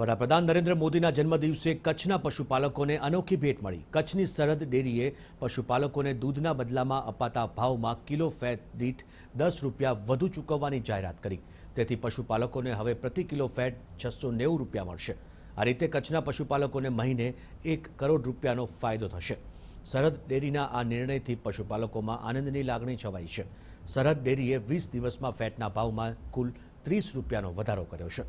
વરા પ્રધાન નરેન્દ્ર મોદીના જન્મદિવસે કચ્છના પશુપાલકોને अनोखी भेट મળી કચ્છની શરદ ડેરીએ પશુપાલકોને દૂધના બદલામાં અપાતા ભાવમાં કિલો ફેટ દીઠ 10 રૂપિયા વધુ ચૂકવવાની જાહેરાત કરી તેથી પશુપાલકોને હવે પ્રતિ કિલો ફેટ 690 રૂપિયા મળશે આ રીતે કચ્છના પશુપાલકોને મહિને 1 કરોડ રૂપિયાનો ફાયદો થશે શરદ ડેરીના આ નિર્ણયથી પશુપાલકોમાં આનંદની લાગણી છવાઈ છે શરદ ડેરીએ 20 દિવસમાં ફેટના ભાવમાં કુલ 30 રૂપિયાનો વધારો કર્યો છે